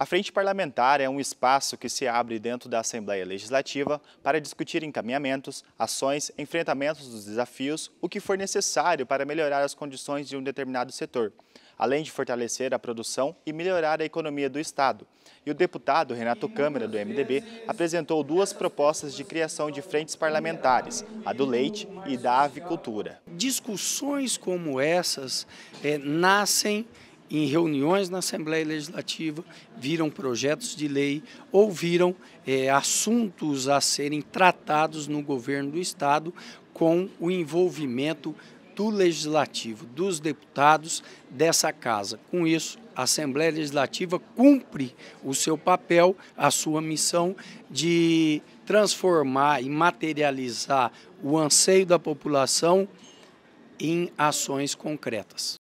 A Frente Parlamentar é um espaço que se abre dentro da Assembleia Legislativa para discutir encaminhamentos, ações, enfrentamentos dos desafios, o que for necessário para melhorar as condições de um determinado setor, além de fortalecer a produção e melhorar a economia do Estado. E o deputado Renato Câmara, do MDB, apresentou duas propostas de criação de frentes parlamentares, a do leite e da avicultura. Discussões como essas é, nascem em reuniões na Assembleia Legislativa, viram projetos de lei ou viram é, assuntos a serem tratados no governo do Estado com o envolvimento do Legislativo, dos deputados dessa casa. Com isso, a Assembleia Legislativa cumpre o seu papel, a sua missão de transformar e materializar o anseio da população em ações concretas.